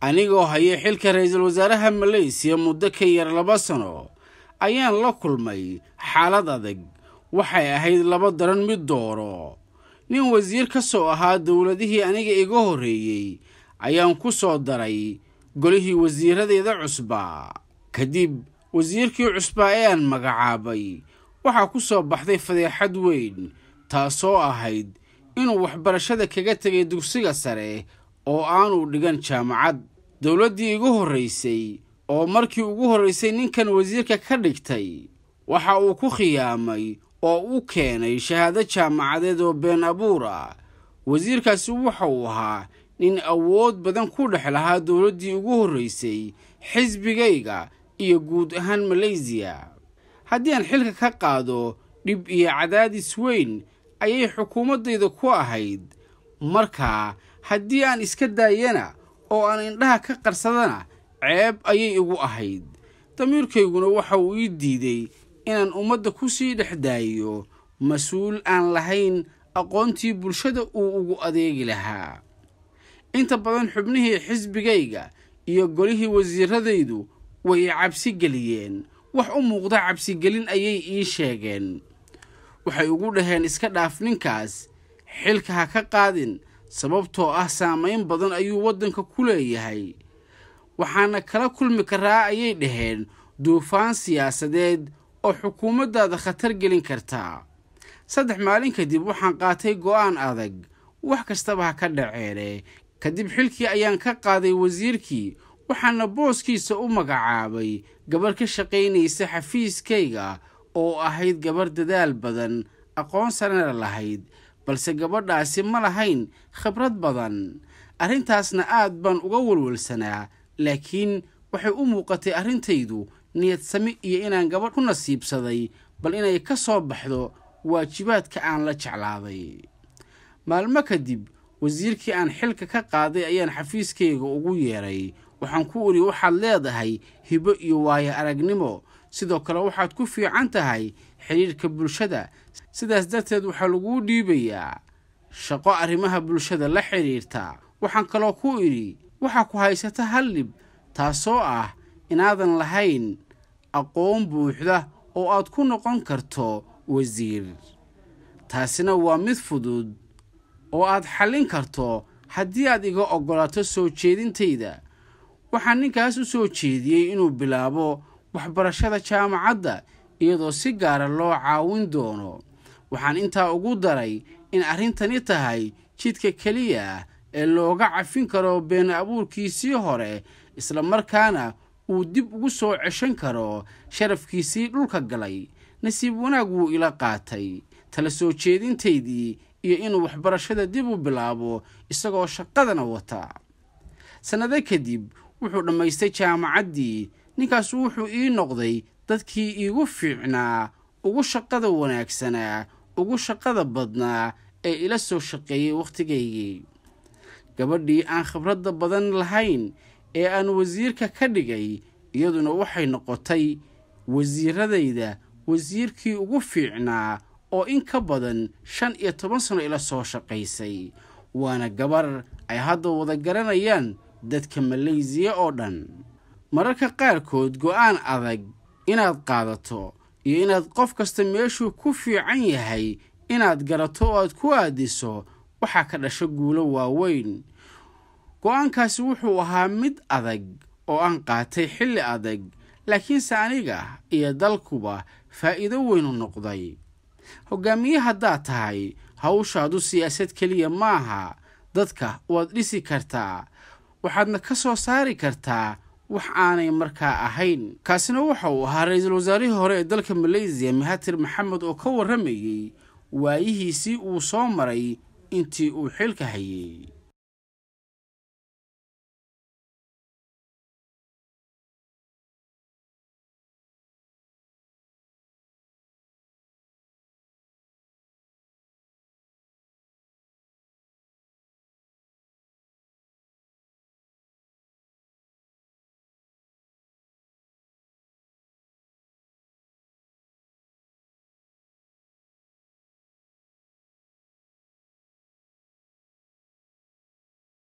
anigoo haya xilka ra-iisul wasaaraha maleysiya muddo ka yar laba sano ayaan la kulmay xaalad adag waxay ahayd laba daran mid dooro nin wasiir ka soo ahaa dowladihii aniga iga horreeyey ayaan ku soo daray golihii wasiiradeeda cusbaa kadib wasiirkii cusbaa ee aan magacaabay waxaa ku soo baxday fadeexad weyn taasoo ahayd inuu waxbarashada kaga tegay dugsiga sare oo aanu dhigan jaamacad dowladdii igu horraysay oo markii ugu horraysay ninkan wasiirka ka dhigtay waxa uu ku khiyaamay oo u keenay shahaado jaamacadeed oo been abuur ah wasiirkaasi waxa uu ahaa nin awood badan ku dhex lahaa dowladdii ugu horraysay xisbigayga iyo guud ahaan maleysiya haddii aan xilka ka qaado dhib iyo cadaadis weyn ayay xukuumaddayda ku ahayd markaa haddii aan iska daayana oo aan indhaha ka qarsadana ceeb ayay igu ahayd damiirkayguna waxa uu ii diiday inaan ummadda ku sii dhex daayo mas-uul aan lahayn aqoontii bulshada uu ugu adeegi lahaa inta badan xubnihii xisbigayga iyo golihii wasiiradaydu way cabsi geliyeen wax u muuqda cabsigelin ayay ii sheegeen waxay ugu dhaheen iska dhaaf ninkaas xilka ha ka qaadin sababtoo ah saameyn badan ayuu waddanka ku leeyahay waxaana kala kulmi karaa ayay dhaheen duufaan siyaasadeed oo xukuumaddaada khatar gelin kartaa saddex maalin kadib waxaan qaatay go'aan adag wax kastaba ha ka dhaceene kadib xilkii ayaan ka qaaday wasiirkii waxaana booskiisa u magacaabay gabarh ka shaqaynaysa xafiiskayga oo ahayd gabarh dadaal badan aqoon sarena lahayd balse gabadhaasi ma lahayn khibrad badan arrintaasna aad baan uga walwalsanaa laakiin waxay u muuqatay arrintaydu niyad sami iyo inaan gabadh ku nasiibsaday bal inay ka soo baxdo waajibaadka aan la jeclaaday maalmo kadib wasiirkii aan xilka ka qaaday ayaan xafiiskayga ugu yeeray waxaan ku idhi waxaad leedahay hibo iyo waayo aragnimo sidoo kale waxaad ku fiican tahay xidhiirka bulshada sidaas darteed waxaa laguu dhiibayaa shaqo arrimaha bulshada la xidhiirta waxaan kaloo ku idhi waxaa ku haysata hal dhib taasoo ah inaadan lahayn aqoon buuxda oo aad ku noqon karto wasiir taasina waa mid fudud oo aad xallin karto haddii aad iga oggolaato soo jeedintayda waxaan ninkaas u soo jeediyey inuu bilaabo waxbarashada jaamacadda iyadoo si gaara loo caawin doono waxaan intaa ugu daray in arrintani tahay jidka keliya ee looga cafin karo been abuurkiisii hore isla markaana uu dib ugu soo ceshan karo sharafkiisii dhulka galay nasiib wanaag wuu ila qaatay tala soo jeedintaydii iyo inuu waxbarashada dib u bilaabo isagoo shaqadana wata sannado kadib wuxuu dhammaystay jaamacaddii ninkaasu wuxuu ii noqday dadkii iigu fiicnaa ugu shaqada wanaagsanaa ugu shaqada badnaa ee ila soo shaqeeyey wakhtigaygii gabadhii aan khibradda badan lahayn ee aan wasiirka ka dhigay iyaduna waxay noqotay wasiiradayda wasiirkii ugu fiicnaa oo in ka badan shan iyo toban sano ila soo shaqaysay waana gabar ay hadda wada garanayaan dadka maleysiya oo dhan mararka qaarkood go-aan adag inaad qaadato iyo inaad qof kasta meeshuu ku fiican yahay inaad garato oo aad ku aadiso waxaa ka dhasho guulo waaweyn go-aankaasi wuxuu ahaa mid adag oo aan qaatay xilli adag laakiinse aniga iyo dalkuba faa'iido weynu noqday hogaamiye haddaad tahay hawshaadu siyaasad keliya maaha dadka waad dhisi kartaa waxaadna ka soo saari kartaa wax aanay markaa ahayn kaasina waxa uu ahaa ra-iisul wasaarihii hore ee dalka maleysiya mahatir maxamed oo ka warramayey waayihiisii uu soo maray intii uu xilka hayey